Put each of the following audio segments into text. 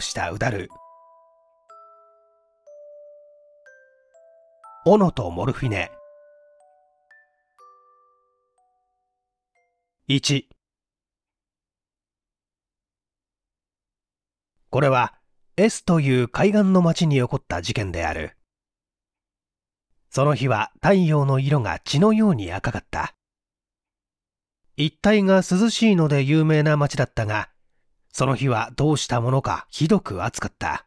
したうだる斧とモルフィネ1これは S という海岸の町に起こった事件であるその日は太陽の色が血のように赤かった一帯が涼しいので有名な町だったがその日はどうしたものかひどく暑かった。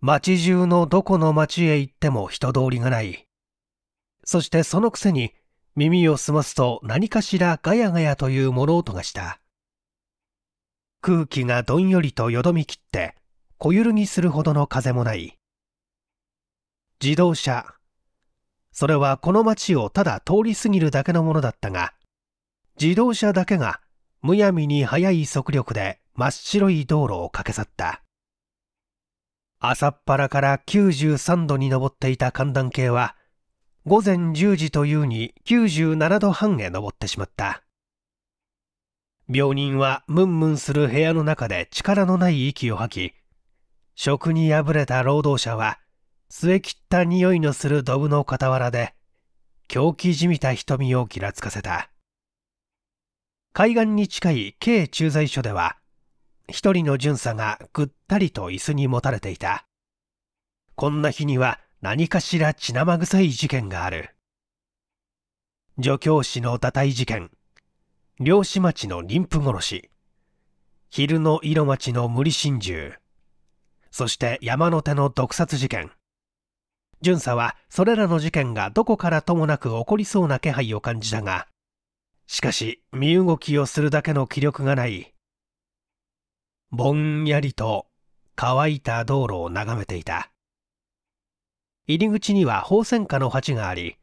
街中のどこの町へ行っても人通りがない。そしてそのくせに耳を澄ますと何かしらガヤガヤという物音がした。空気がどんよりとよどみきって、小揺るぎするほどの風もない。自動車。それはこの町をただ通り過ぎるだけのものだったが、自動車だけがむやみに速い速力で真っ白い道路を駆け去った。朝っぱらから93度に上っていた寒暖計は、午前10時というに97度半へ上ってしまった。病人はムンムンする部屋の中で力のない息を吐き、食に敗れた労働者は、据え切った匂いのするドブの傍らで、狂気じみた瞳をぎらつかせた。海岸に近い軽駐在所では、一人の巡査がぐったりと椅子にもたれていた。こんな日には何かしら血生臭い事件がある。助教師の堕胎事件、漁師町の妊婦殺し、昼の色町の無理心中、そして山の手の毒殺事件。巡査はそれらの事件がどこからともなく起こりそうな気配を感じたが、しかし身動きをするだけの気力がないぼんやりと乾いた道路を眺めていた入り口には放線花の鉢があり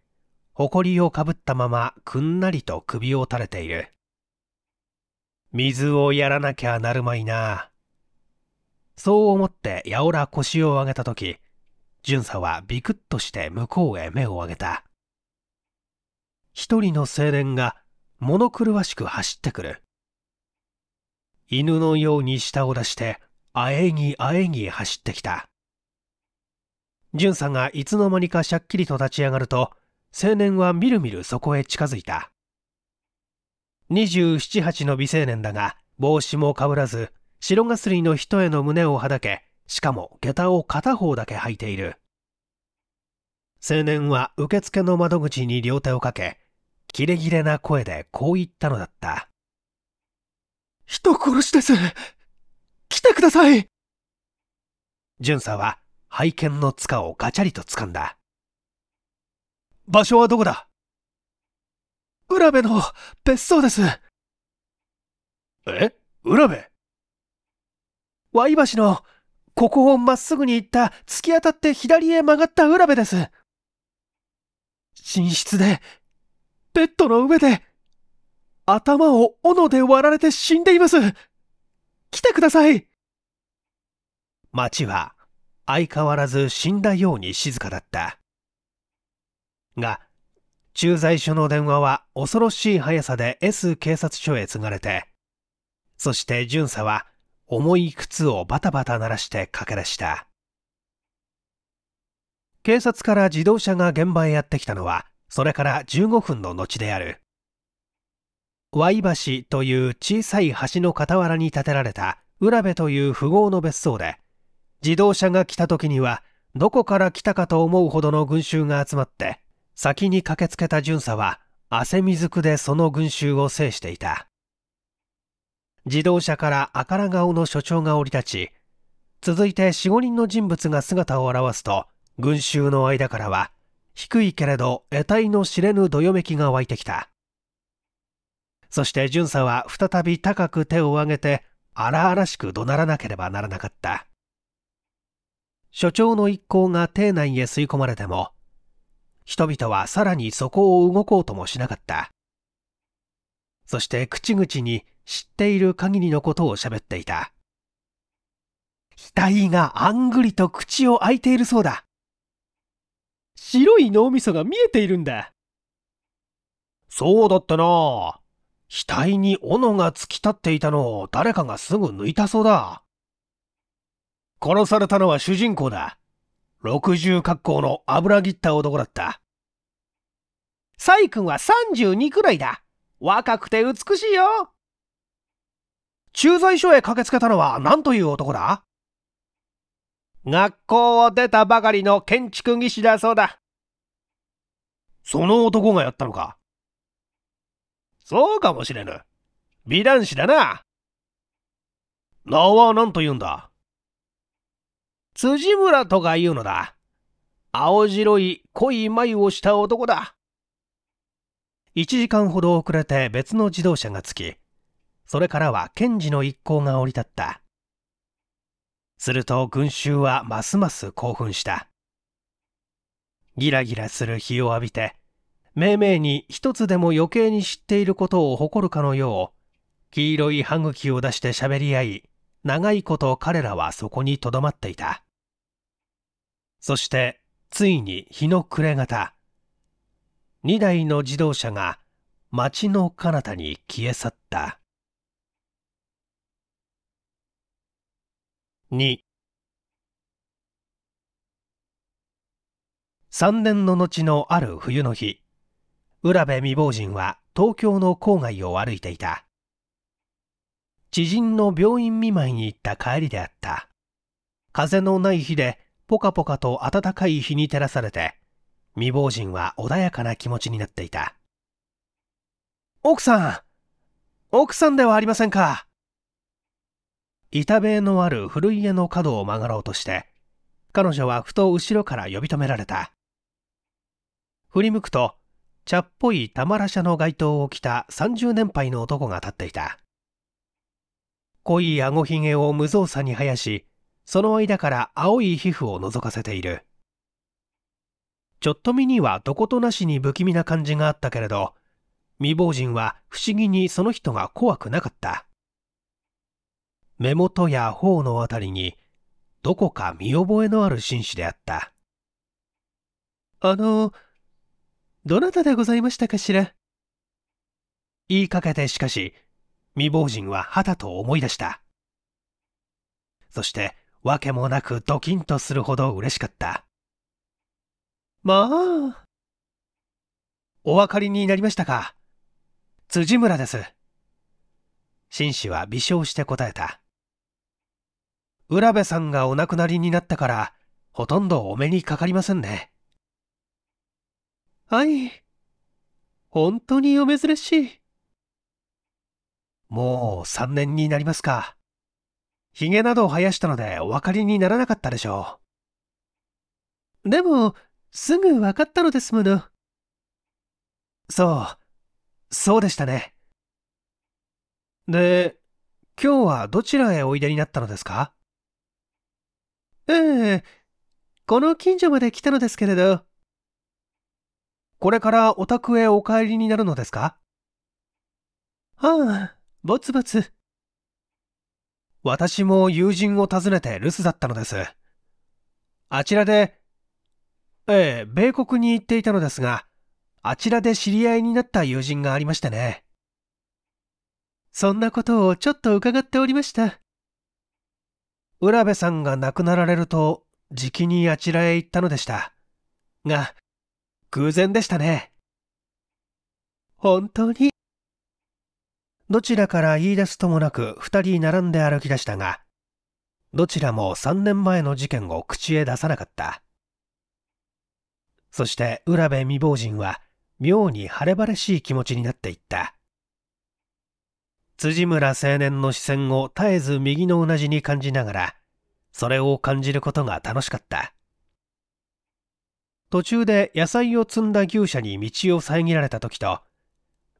埃をかぶったままくんなりと首を垂れている水をやらなきゃなるまいなそう思ってやおら腰を上げた時巡査はビクッとして向こうへ目を上げた一人の青年が物狂わしく走ってくる。犬のように舌を出して、あえぎあえぎ走ってきた。巡さんがいつの間にかしゃっきりと立ち上がると、青年はみるみるそこへ近づいた。27、8の美青年だが、帽子もかぶらず、白ガスリの人への胸をはだけ、しかも下駄を片方だけ履いている。青年は受付の窓口に両手をかけ、キレキレな声でこう言ったのだった。人殺しです。来てください。巡査は拝見の塚をガチャリと掴んだ。場所はどこだ浦部の別荘です。え浦部割り橋の、ここをまっすぐに行った、突き当たって左へ曲がった浦部です。寝室でベッドの上で、頭を斧で割られて死んでいます来てください町は相変わらず死んだように静かだった。が、駐在所の電話は恐ろしい速さで S 警察署へ継がれて、そして巡査は重い靴をバタバタ鳴らして駆け出した。警察から自動車が現場へやってきたのはそれから15分の後である。ワイ橋という小さい橋の傍らに建てられた浦部という富豪の別荘で、自動車が来た時には、どこから来たかと思うほどの群衆が集まって、先に駆けつけた巡査は、汗水くでその群衆を制していた。自動車から赤ら顔の所長が降り立ち、続いて4、5人の人物が姿を現すと、群衆の間からは、低いけれど得体の知れぬどよめきが湧いてきたそして巡査は再び高く手を上げて荒々しく怒鳴らなければならなかった所長の一行が邸内へ吸い込まれても人々はさらにそこを動こうともしなかったそして口々に知っている限りのことをしゃべっていた額があんぐりと口を開いているそうだ白い脳みそが見えているんだ。そうだったな額に斧が突き立っていたのを誰かがすぐ抜いたそうだ。殺されたのは主人公だ。60格好の油切った男だった。サイ君は32くらいだ。若くて美しいよ。駐在所へ駆けつけたのは何という男だ学校を出たばかりの建築技師だそうだ。その男がやったのかそうかもしれぬ。美男子だな。名は何と言うんだ辻村とか言うのだ。青白い濃い眉をした男だ。1時間ほど遅れて別の自動車が着き、それからは検事の一行が降り立った。すると群衆はますます興奮した。ギラギラする日を浴びて、めいめいに一つでも余計に知っていることを誇るかのよう、黄色い歯茎を出して喋り合い、長いこと彼らはそこにとどまっていた。そして、ついに日の暮れ方、2台の自動車が街の彼方に消え去った。2 3年の後のある冬の日浦部未亡人は東京の郊外を歩いていた知人の病院見舞いに行った帰りであった風のない日でポカポカと暖かい日に照らされて未亡人は穏やかな気持ちになっていた奥さん奥さんではありませんか板塀のある古い家の角を曲がろうとして彼女はふと後ろから呼び止められた振り向くと茶っぽいたまら車の街灯を着た30年配の男が立っていた濃いあごひげを無造作に生やしその間から青い皮膚を覗かせているちょっと見にはどことなしに不気味な感じがあったけれど未亡人は不思議にその人が怖くなかった目元や頬のあたりにどこか見覚えのある紳士であったあのどなたでございましたかしら言いかけてしかし未亡人ははたと思い出したそして訳もなくドキンとするほど嬉しかったまあお分かりになりましたか辻村です紳士は微笑して答えた浦部さんがお亡くなりになったから、ほとんどお目にかかりませんね。はい。本当にお珍しい。もう3年になりますか。髭などを生やしたのでお分かりにならなかったでしょう。でも、すぐ分かったのですもの。そう、そうでしたね。で、今日はどちらへおいでになったのですかええ、この近所まで来たのですけれど。これからお宅へお帰りになるのですかはあ、ぼつぼつ。私も友人を訪ねて留守だったのです。あちらで、ええ、米国に行っていたのですが、あちらで知り合いになった友人がありましてね。そんなことをちょっと伺っておりました。浦部さんが亡くなられると、じきにあちらへ行ったのでした。が、偶然でしたね。本当にどちらから言い出すともなく二人並んで歩き出したが、どちらも3年前の事件を口へ出さなかった。そして浦部未亡人は妙に晴れ晴れしい気持ちになっていった。辻村青年の視線を絶えず右のうなじに感じながら、それを感じることが楽しかった。途中で野菜を積んだ牛舎に道を遮られた時と、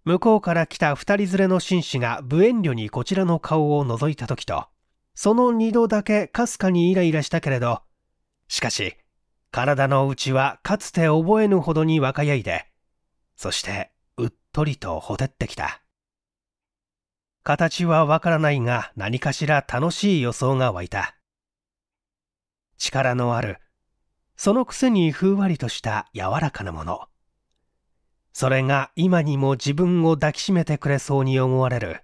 向こうから来た二人連れの紳士が無遠慮にこちらの顔を覗いた時と、その二度だけかすかにイライラしたけれど、しかし、体の内はかつて覚えぬほどに若やいで、そしてうっとりとほてってきた。形はわからないが何かしら楽しい予想が湧いた。力のある、そのくせにふんわりとした柔らかなもの。それが今にも自分を抱きしめてくれそうに思われる。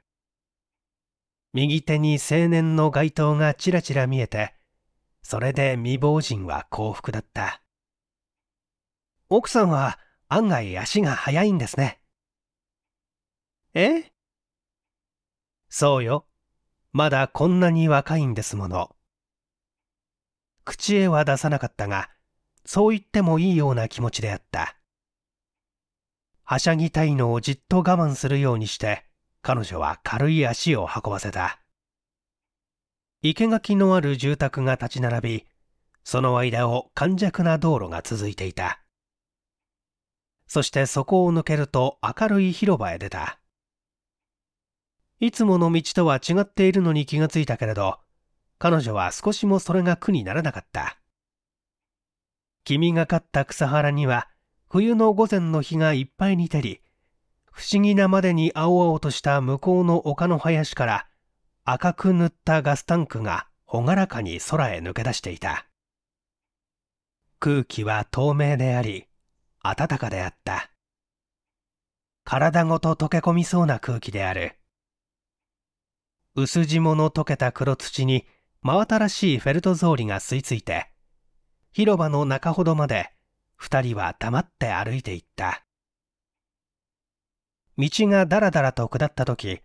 右手に青年の街灯がちらちら見えて、それで未亡人は幸福だった。奥さんは案外足が速いんですね。えそうよ。まだこんなに若いんですもの。口へは出さなかったが、そう言ってもいいような気持ちであった。はしゃぎたいのをじっと我慢するようにして、彼女は軽い足を運ばせた。生垣のある住宅が立ち並び、その間を軟弱な道路が続いていた。そしてそこを抜けると明るい広場へ出た。いつもの道とは違っているのに気がついたけれど、彼女は少しもそれが苦にならなかった。君が飼った草原には、冬の午前の日がいっぱいに照り、不思議なまでに青々とした向こうの丘の林から赤く塗ったガスタンクが朗らかに空へ抜け出していた。空気は透明であり、暖かであった。体ごと溶け込みそうな空気である。薄霜の溶けた黒土に真新しいフェルト草履が吸い付いて広場の中ほどまで二人は黙って歩いていった道がだらだらと下った時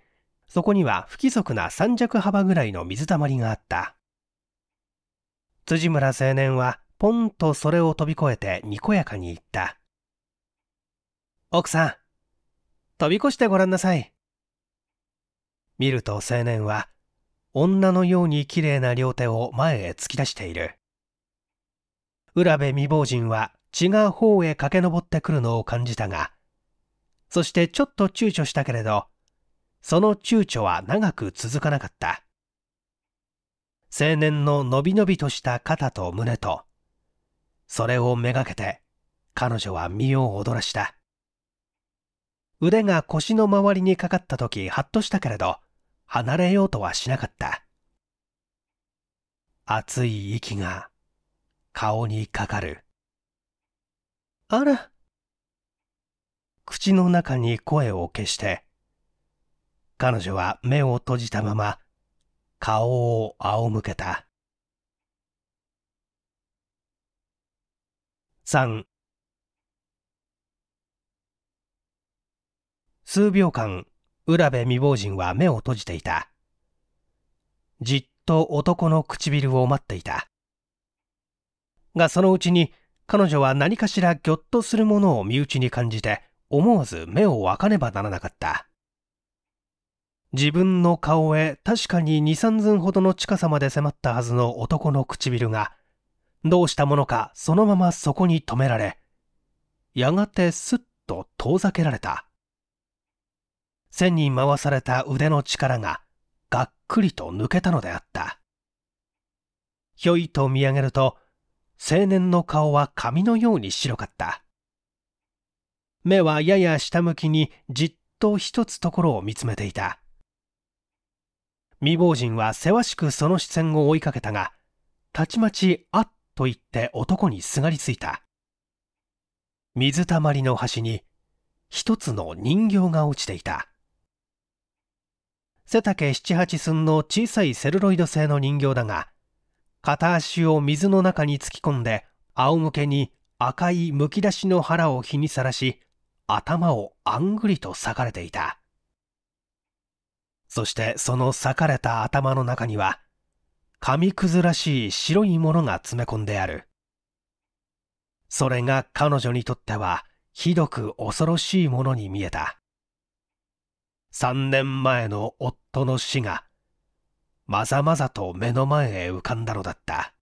そこには不規則な三尺幅ぐらいの水たまりがあった辻村青年はポンとそれを飛び越えてにこやかに言った奥さん飛び越してごらんなさい見ると青年は女のようにきれいな両手を前へ突き出している浦部未亡人は違う方へ駆け上ってくるのを感じたがそしてちょっと躊躇したけれどその躊躇は長く続かなかった青年ののびのびとした肩と胸とそれをめがけて彼女は身を躍らした腕が腰の周りにかかった時ハッとしたけれど離れようとはしなかった。熱い息が顔にかかる。あら。口の中に声を消して、彼女は目を閉じたまま顔を仰向けた。3数秒間浦部未亡人は目を閉じていた。じっと男の唇を待っていた。がそのうちに彼女は何かしらぎょっとするものを身内に感じて思わず目を開かねばならなかった。自分の顔へ確かに2、3寸ほどの近さまで迫ったはずの男の唇がどうしたものかそのままそこに止められやがてすっと遠ざけられた。線に回された腕の力ががっくりと抜けたのであったひょいと見上げると青年の顔は紙のように白かった目はやや下向きにじっと一つところを見つめていた未亡人はせわしくその視線を追いかけたがたちまちあっと言って男にすがりついた水たまりの端に一つの人形が落ちていた背丈78寸の小さいセルロイド製の人形だが片足を水の中に突き込んで仰向けに赤いむき出しの腹を火にさらし頭をあんぐりと裂かれていたそしてその裂かれた頭の中には紙くずらしい白いものが詰め込んであるそれが彼女にとってはひどく恐ろしいものに見えた3年前の夫の死がまざまざと目の前へ浮かんだのだった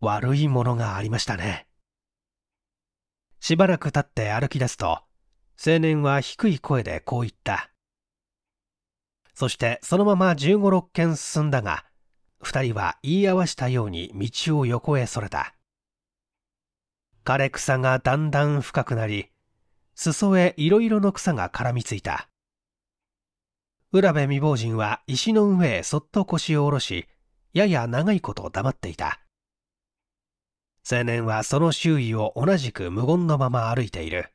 悪いものがありましたねしばらく経って歩き出すと青年は低い声でこう言ったそしてそのまま1 5 6軒進んだが2人は言い合わしたように道を横へそれた枯れ草がだんだん深くなり裾へいろいろの草が絡みついた浦部未亡人は石の上へそっと腰を下ろし、やや長いこと黙っていた。青年はその周囲を同じく無言のまま歩いている。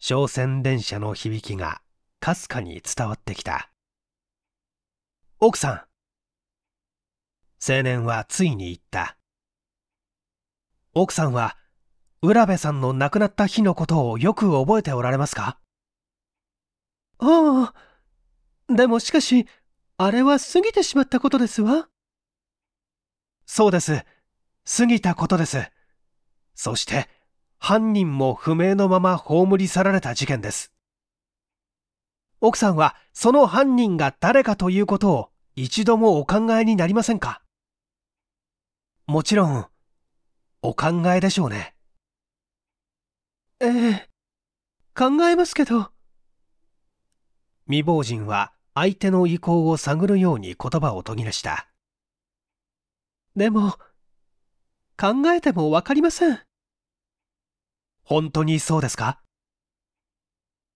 商船電車の響きがかすかに伝わってきた。奥さん青年はついに言った。奥さんは、浦部さんの亡くなった日のことをよく覚えておられますかああ、でもしかし、あれは過ぎてしまったことですわ。そうです。過ぎたことです。そして、犯人も不明のまま葬り去られた事件です。奥さんはその犯人が誰かということを一度もお考えになりませんかもちろん、お考えでしょうね。ええ、考えますけど。未亡人は相手の意向を探るように言葉を途切れした。でも、考えてもわかりません。本当にそうですか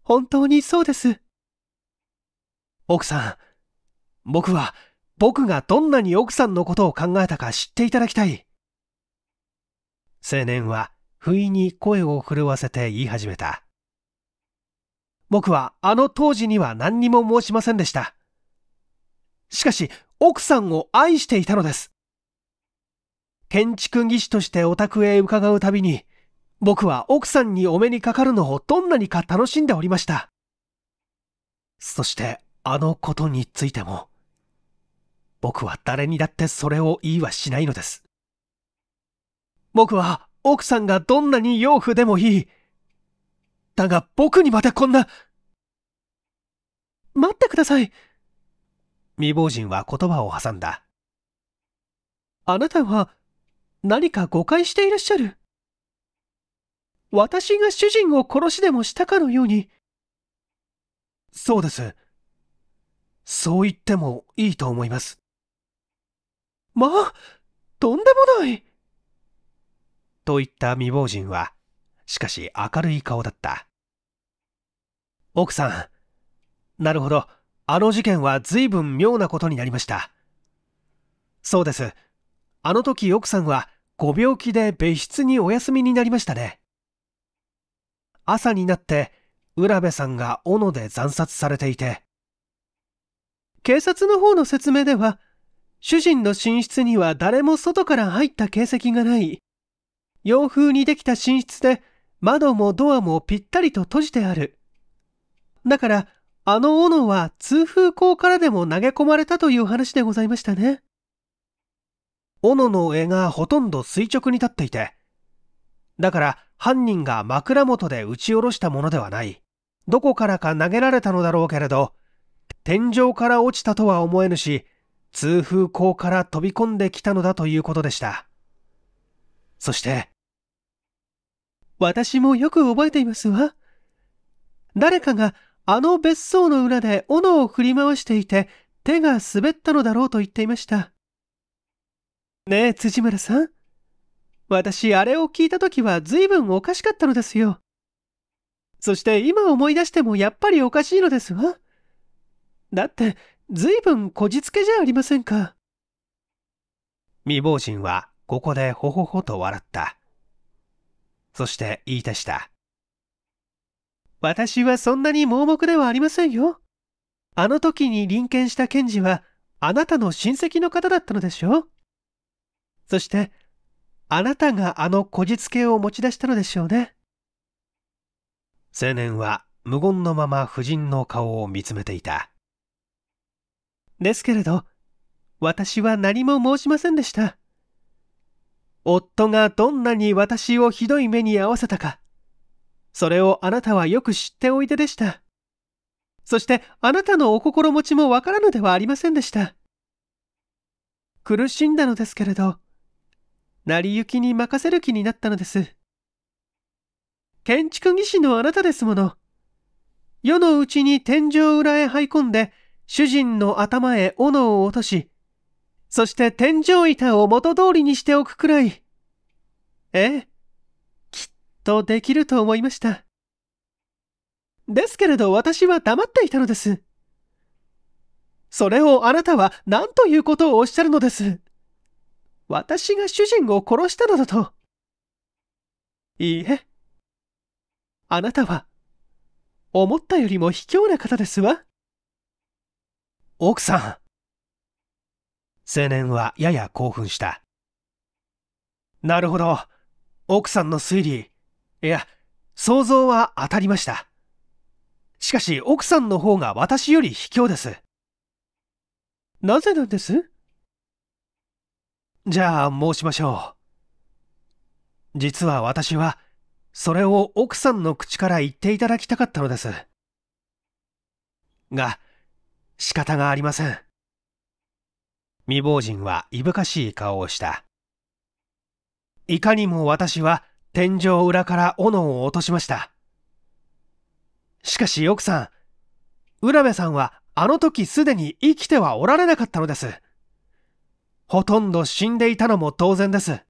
本当にそうです。奥さん、僕は、僕がどんなに奥さんのことを考えたか知っていただきたい。青年は、不意に声を震わせて言い始めた。僕はあの当時には何にも申しませんでした。しかし、奥さんを愛していたのです。建築技師としてお宅へ伺うたびに、僕は奥さんにお目にかかるのをどんなにか楽しんでおりました。そして、あのことについても、僕は誰にだってそれを言いはしないのです。僕は奥さんがどんなに養父でもいい、だが僕にまでこんな。待ってください。未亡人は言葉を挟んだ。あなたは何か誤解していらっしゃる。私が主人を殺しでもしたかのように。そうです。そう言ってもいいと思います。まあ、とんでもない。と言った未亡人は、しかし明るい顔だった。奥さん。なるほど。あの事件は随分妙なことになりました。そうです。あの時奥さんはご病気で別室にお休みになりましたね。朝になって浦部さんが斧で惨殺されていて、警察の方の説明では、主人の寝室には誰も外から入った形跡がない。洋風にできた寝室で窓もドアもぴったりと閉じてある。だから、あの斧は通風口からでも投げ込まれたという話でございましたね。斧の柄がほとんど垂直に立っていて、だから犯人が枕元で打ち下ろしたものではない。どこからか投げられたのだろうけれど、天井から落ちたとは思えぬし、通風口から飛び込んできたのだということでした。そして、私もよく覚えていますわ。誰かがあの別荘の裏で斧を振り回していて、手が滑ったのだろうと言っていました。ねえ、辻村さん。私、あれを聞いた時は随分おかしかったのですよ。そして今思い出してもやっぱりおかしいのですわ。だって、随分こじつけじゃありませんか。未亡人はここでほほほと笑った。そして言い出した。私はそんなに盲目ではありませんよ。あの時に臨検した検事は、あなたの親戚の方だったのでしょうそして、あなたがあのこじつけを持ち出したのでしょうね。青年は無言のまま夫人の顔を見つめていた。ですけれど、私は何も申しませんでした。夫がどんなに私をひどい目に遭わせたか、それをあなたはよく知っておいででした。そしてあなたのお心持ちもわからぬではありませんでした。苦しんだのですけれど、成り行きに任せる気になったのです。建築技師のあなたですもの。世のうちに天井裏へ這い込んで、主人の頭へ斧を落とし、そして天井板を元通りにしておくくらい。ええ、とできると思いました。ですけれど私は黙っていたのです。それをあなたは何ということをおっしゃるのです。私が主人を殺したのだと。いいえ。あなたは、思ったよりも卑怯な方ですわ。奥さん。青年はやや興奮した。なるほど。奥さんの推理、いや、想像は当たりました。しかし奥さんの方が私より卑怯です。なぜなんですじゃあ申しましょう。実は私は、それを奥さんの口から言っていただきたかったのです。が、仕方がありません。未亡人はいぶかしい顔をした。いかにも私は天井裏から斧を落としました。しかし奥さん、浦部さんはあの時すでに生きてはおられなかったのです。ほとんど死んでいたのも当然です。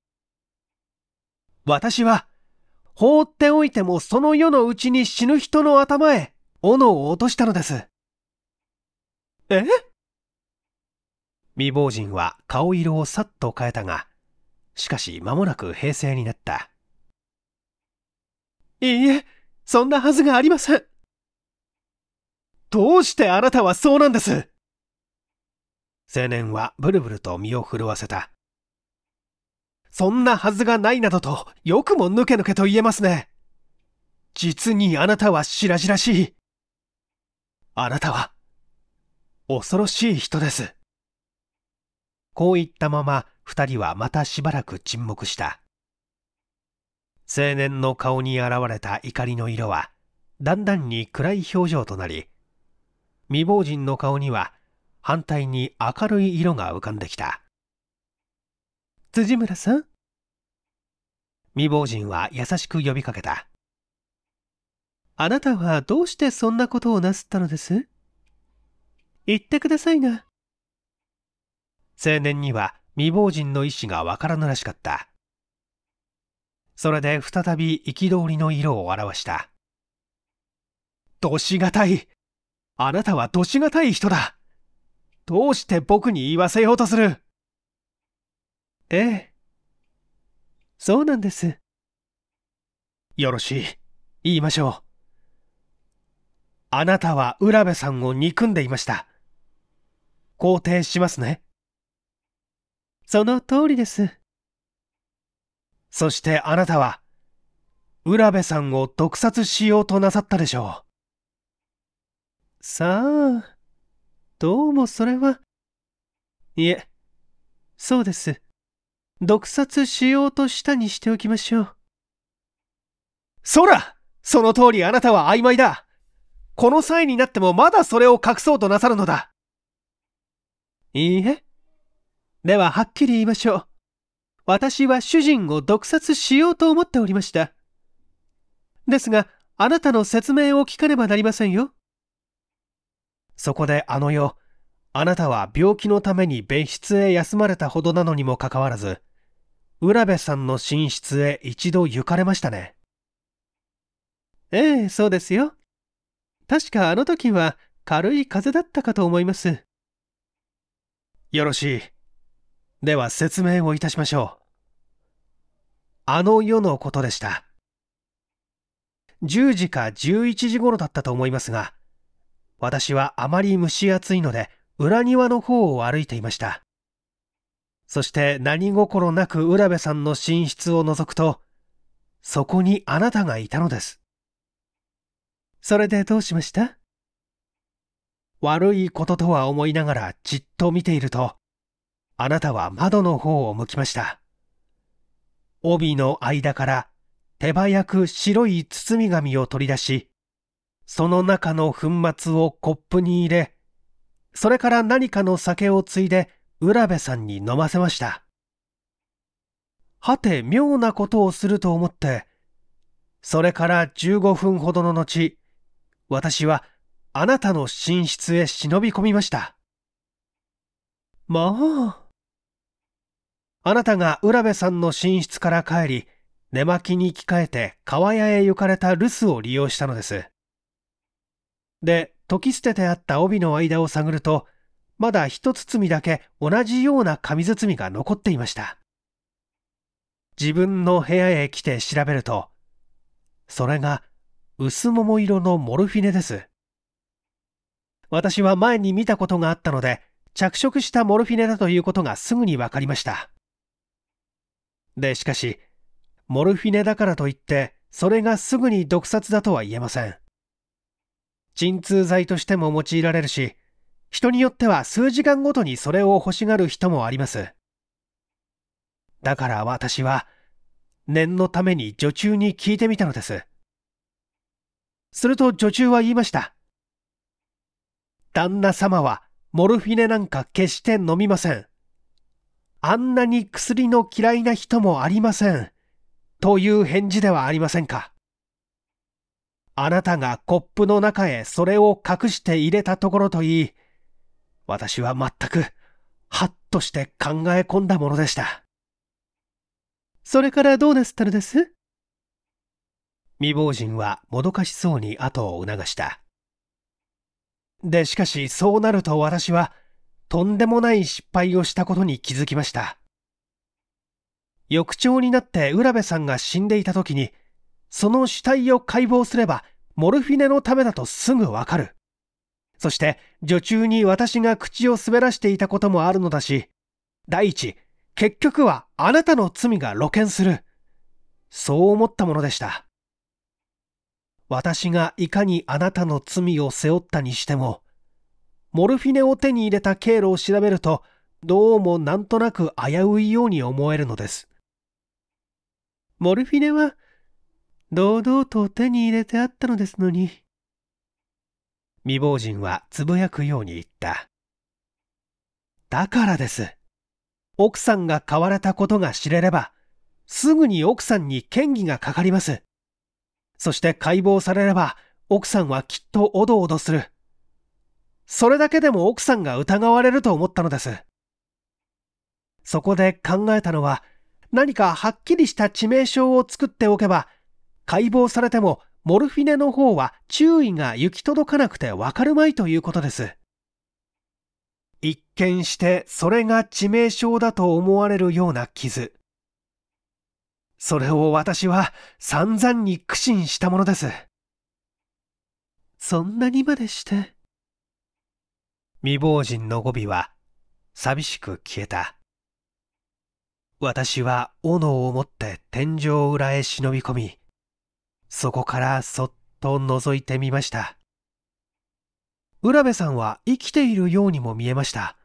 私は、放っておいてもその世のうちに死ぬ人の頭へ斧を落としたのです。え未亡人は顔色をさっと変えたが、しかし間もなく平静になった。いいえ、そんなはずがありません。どうしてあなたはそうなんです青年はブルブルと身を震わせた。そんなはずがないなどと、よくもぬけぬけと言えますね。実にあなたは白々しい。あなたは、恐ろしい人です。こう言ったまま、二人はまたしばらく沈黙した。青年の顔に現れた怒りの色は、だんだんに暗い表情となり、未亡人の顔には反対に明るい色が浮かんできた。辻村さん未亡人は優しく呼びかけた。あなたはどうしてそんなことをなすったのです言ってくださいな。青年には未亡人の意思がわからぬらしかった。それで再び憤りの色を表した。年しがたい。あなたは年しがたい人だ。どうして僕に言わせようとするええ。そうなんです。よろしい。言いましょう。あなたは浦部さんを憎んでいました。肯定しますね。その通りです。そしてあなたは、浦部さんを毒殺しようとなさったでしょう。さあ、どうもそれは。いえ、そうです。毒殺しようとしたにしておきましょう。そらその通りあなたは曖昧だこの際になってもまだそれを隠そうとなさるのだいいえ。でははっきり言いましょう。私は主人を毒殺しようと思っておりました。ですが、あなたの説明を聞かねばなりませんよ。そこであの夜、あなたは病気のために別室へ休まれたほどなのにもかかわらず、浦部さんの寝室へ一度行かれましたね。ええ、そうですよ。確かあの時は軽い風邪だったかと思います。よろしい。では説明をいたしましょう。あの世のことでした。10時か11時頃だったと思いますが、私はあまり蒸し暑いので、裏庭の方を歩いていました。そして何心なく浦部さんの寝室を覗くと、そこにあなたがいたのです。それでどうしました悪いこととは思いながらじっと見ていると、あなたは窓の方を向きました。帯の間から手早く白い包み紙を取り出し、その中の粉末をコップに入れ、それから何かの酒をついで浦部さんに飲ませました。はて妙なことをすると思って、それから15分ほどの後、私はあなたの寝室へ忍び込みました。まあ、あなたが浦部さんの寝室から帰り、寝巻きに着替えて川屋へ行かれた留守を利用したのです。で、解き捨ててあった帯の間を探ると、まだ一包みだけ同じような紙包みが残っていました。自分の部屋へ来て調べると、それが薄桃色のモルフィネです。私は前に見たことがあったので、着色したモルフィネだということがすぐにわかりました。で、しかし、モルフィネだからといって、それがすぐに毒殺だとは言えません。鎮痛剤としても用いられるし、人によっては数時間ごとにそれを欲しがる人もあります。だから私は、念のために女中に聞いてみたのです。すると女中は言いました。旦那様はモルフィネなんか決して飲みません。あんなに薬の嫌いな人もありません。という返事ではありませんか。あなたがコップの中へそれを隠して入れたところといい、私は全く、はっとして考え込んだものでした。それからどうなすったのです未亡人はもどかしそうに後を促した。で、しかしそうなると私は、とんでもない失敗をしたことに気づきました。翌朝になって浦部さんが死んでいた時に、その死体を解剖すればモルフィネのためだとすぐわかる。そして、女中に私が口を滑らしていたこともあるのだし、第一、結局はあなたの罪が露見する。そう思ったものでした。私がいかにあなたの罪を背負ったにしても、モルフィネを手に入れた経路を調べると、どうもなんとなく危ういように思えるのです。モルフィネは、堂々と手に入れてあったのですのに。未亡人はつぶやくように言った。だからです。奥さんが買われたことが知れれば、すぐに奥さんに嫌疑がかかります。そして解剖されれば、奥さんはきっとおどおどする。それだけでも奥さんが疑われると思ったのです。そこで考えたのは、何かはっきりした致命傷を作っておけば、解剖されてもモルフィネの方は注意が行き届かなくてわかるまいということです。一見してそれが致命傷だと思われるような傷。それを私は散々に苦心したものです。そんなにまでして。未亡人の語尾は寂しく消えた。私は斧を持って天井裏へ忍び込み、そこからそっと覗いてみました。浦部さんは生きているようにも見えました。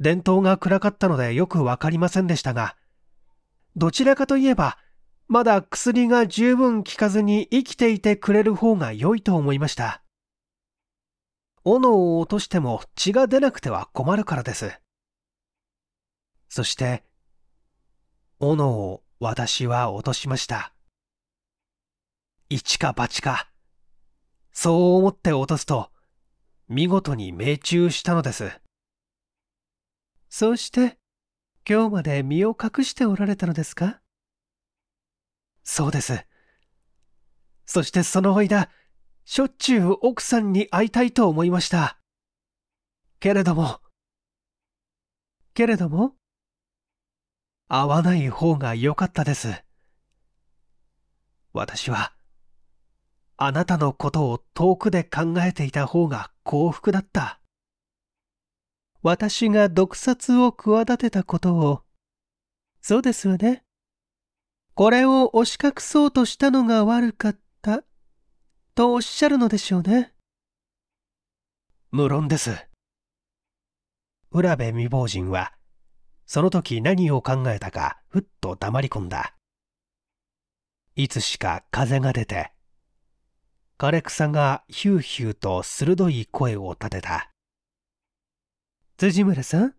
伝統が暗かったのでよくわかりませんでしたが、どちらかといえば、まだ薬が十分効かずに生きていてくれる方が良いと思いました。斧を落としても血が出なくては困るからです。そして、斧を私は落としました。一か八か、そう思って落とすと、見事に命中したのです。そうして、今日まで身を隠しておられたのですかそうです。そしてその間、しょっちゅう奥さんに会いたいと思いました。けれども、けれども、会わない方が良かったです。私は、あなたのことを遠くで考えていた方が幸福だった。私が毒殺を企てたことを、そうですよね。これを押し隠そうとしたのが悪かっとおっしゃるのでしょうね無論です浦部未亡人はその時何を考えたかふっと黙り込んだいつしか風が出て枯れ草がヒューヒューと鋭い声を立てた辻村さん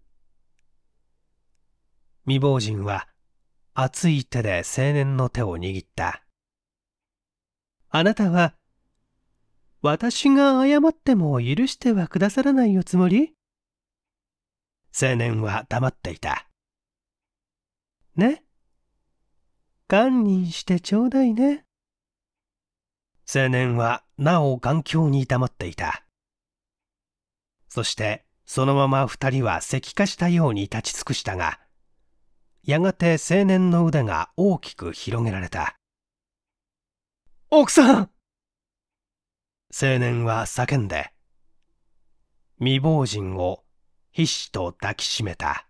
未亡人は熱い手で青年の手を握ったあなたは私が謝っても許してはくださらないおつもり青年は黙っていた。ね。堪忍してちょうだいね。青年はなお眼鏡に黙っていた。そしてそのまま二人は石化したように立ち尽くしたが、やがて青年の腕が大きく広げられた。奥さん青年は叫んで未亡人を必死と抱きしめた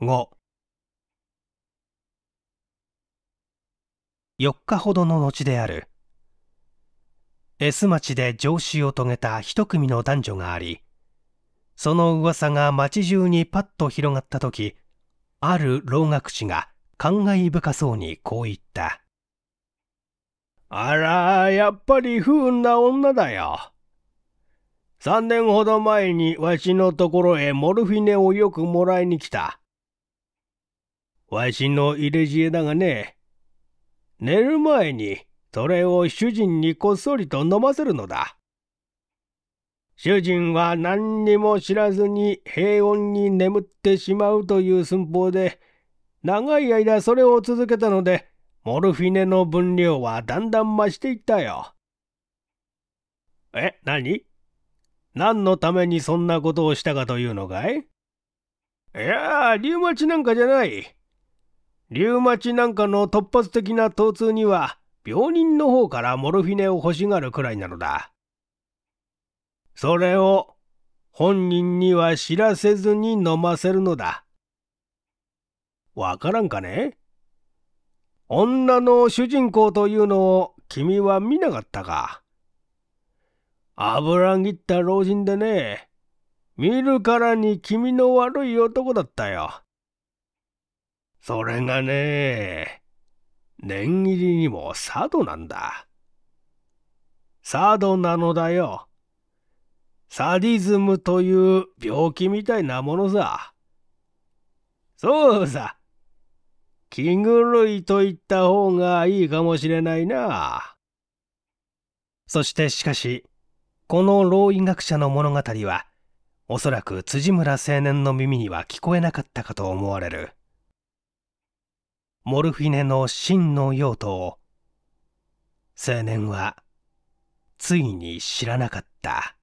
5 4日ほどの後である S 町で上司を遂げた一組の男女がありその噂が町中にパッと広がった時ある老学士が感慨深そうにこう言ったあら、やっぱり不運な女だよ。三年ほど前にわしのところへモルフィネをよくもらいに来た。わしの入れ知恵だがね、寝る前にそれを主人にこっそりと飲ませるのだ。主人は何にも知らずに平穏に眠ってしまうという寸法で、長い間それを続けたので、モルフィネの分量はだんだん増していったよ。え、何何のためにそんなことをしたかというのかいいやリウマチなんかじゃない。リウマチなんかの突発的な疼痛には、病人の方からモルフィネを欲しがるくらいなのだ。それを、本人には知らせずに飲ませるのだ。わからんかね女の主人公というのを君は見なかったか。油切った老人でね、見るからに君の悪い男だったよ。それがね、念入りにも佐渡なんだ。佐渡なのだよ。サディズムという病気みたいなものさ。そうさ。気狂いと言った方がいいかもしれないな。そしてしかし、この老医学者の物語は、おそらく辻村青年の耳には聞こえなかったかと思われる。モルフィネの真の用途を、青年は、ついに知らなかった。